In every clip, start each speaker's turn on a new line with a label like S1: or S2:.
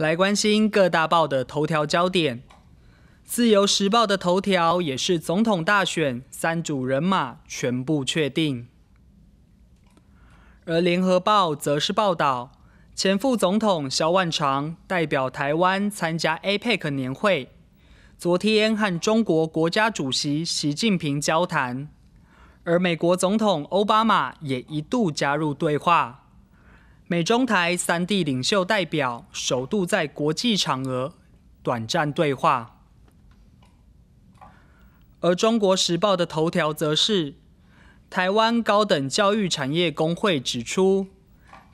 S1: 来关心各大报的头条焦点，《自由时报》的头条也是总统大选三组人马全部确定，而《联合报》则是报道前副总统萧万长代表台湾参加 APEC 年会，昨天和中国国家主席习近平交谈，而美国总统奥巴马也一度加入对话。美中台三地领袖代表首度在国际场合短暂对话，而《中国时报》的头条则是：台湾高等教育产业工会指出，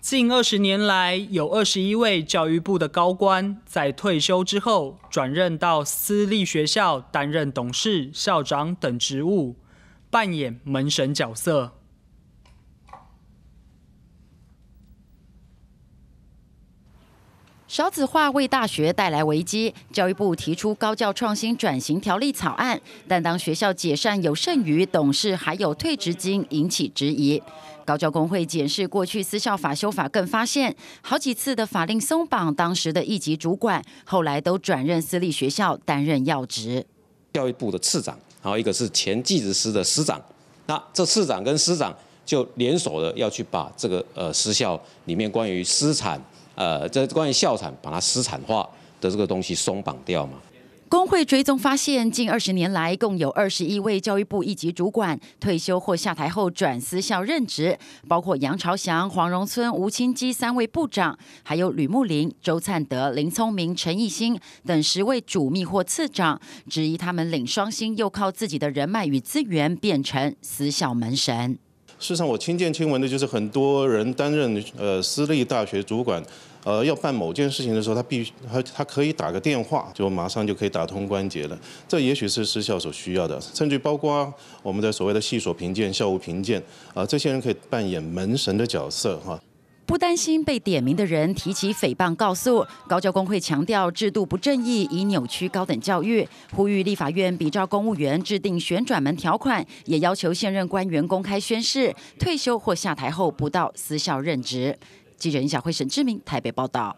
S1: 近二十年来，有二十一位教育部的高官在退休之后，转任到私立学校担任董事、校长等职务，扮演门神角色。
S2: 少子化为大学带来危机，教育部提出高教创新转型条例草案，但当学校解散有剩余董事还有退职金，引起质疑。高教工会检视过去私校法修法，更发现好几次的法令松绑，当时的一级主管后来都转任私立学校担任要职。教育部的次长，还有一个是前技职师的师长，那这次长跟师长就
S3: 联手的要去把这个呃私校里面关于私产。呃，这关于校产把它私产化的这个东西松绑掉嘛？
S2: 工会追踪发现，近二十年来，共有二十一位教育部一级主管退休或下台后转私校任职，包括杨朝祥、黄荣村、吴清基三位部长，还有吕木林、周灿德、林聪明、陈义兴等十位主秘或次长，质疑他们领双薪，又靠自己的人脉与资源变成私校门神。事实上，我亲
S4: 见亲闻的就是，很多人担任呃私立大学主管，呃，要办某件事情的时候，他必须他他可以打个电话，就马上就可以打通关节了。这也许是私校所需要的。甚至包括我们的所谓的系所评鉴、校务评鉴，啊，这些人可以扮演门神的角色，哈。
S2: 不担心被点名的人提起诽谤告诉高教工会强调制度不正义以扭曲高等教育，呼吁立法院比照公务员制定旋转门条款，也要求现任官员公开宣誓退休或下台后不到私校任职。记者林晓慧、沈志明台北报道。